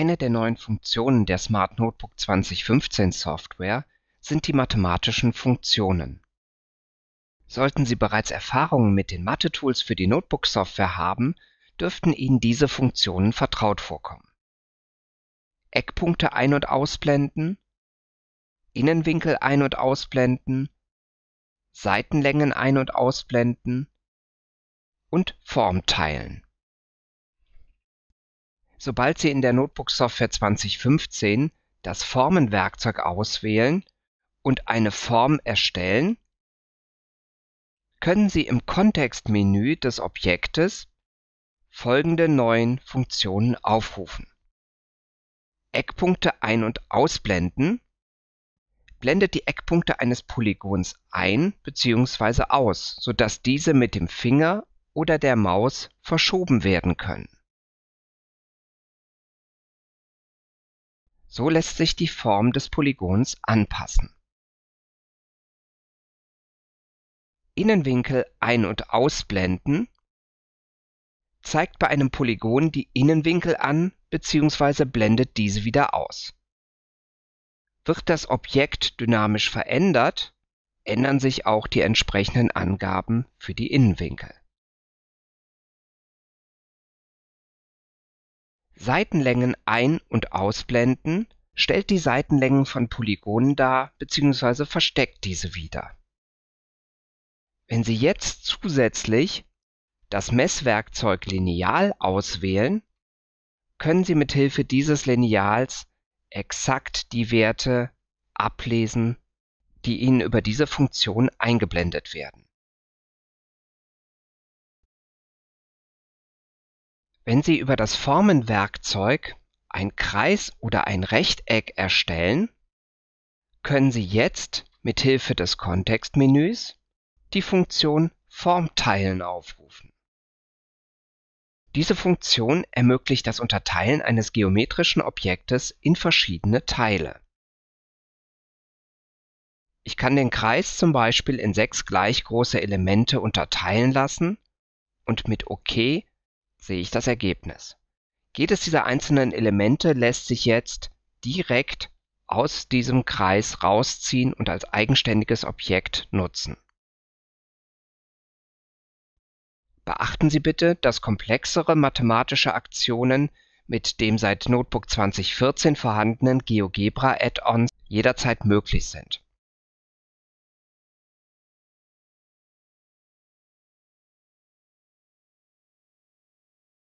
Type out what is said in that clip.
Eine der neuen Funktionen der Smart Notebook 2015-Software sind die mathematischen Funktionen. Sollten Sie bereits Erfahrungen mit den Mathe-Tools für die Notebook-Software haben, dürften Ihnen diese Funktionen vertraut vorkommen. Eckpunkte ein und ausblenden Innenwinkel ein und ausblenden Seitenlängen ein und ausblenden und Form teilen Sobald Sie in der Notebook-Software 2015 das Formenwerkzeug auswählen und eine Form erstellen, können Sie im Kontextmenü des Objektes folgende neuen Funktionen aufrufen. Eckpunkte ein- und ausblenden blendet die Eckpunkte eines Polygons ein bzw. aus, sodass diese mit dem Finger oder der Maus verschoben werden können So lässt sich die Form des Polygons anpassen. Innenwinkel ein- und ausblenden zeigt bei einem Polygon die Innenwinkel an bzw. blendet diese wieder aus. Wird das Objekt dynamisch verändert, ändern sich auch die entsprechenden Angaben für die Innenwinkel Seitenlängen ein und ausblenden stellt die Seitenlängen von Polygonen dar bzw. versteckt diese wieder. Wenn Sie jetzt zusätzlich das Messwerkzeug Lineal auswählen, können Sie mit Hilfe dieses Lineals exakt die Werte ablesen, die Ihnen über diese Funktion eingeblendet werden Wenn Sie über das Formenwerkzeug ein Kreis oder ein Rechteck erstellen, können Sie jetzt mit Hilfe des Kontextmenüs die Funktion Formteilen aufrufen. Diese Funktion ermöglicht das Unterteilen eines geometrischen Objektes in verschiedene Teile. Ich kann den Kreis zum Beispiel in sechs gleich große Elemente unterteilen lassen und mit OK sehe ich das Ergebnis. Jedes dieser einzelnen Elemente lässt sich jetzt direkt aus diesem Kreis rausziehen und als eigenständiges Objekt nutzen. Beachten Sie bitte, dass komplexere mathematische Aktionen mit dem seit Notebook 2014 vorhandenen GeoGebra add ons jederzeit möglich sind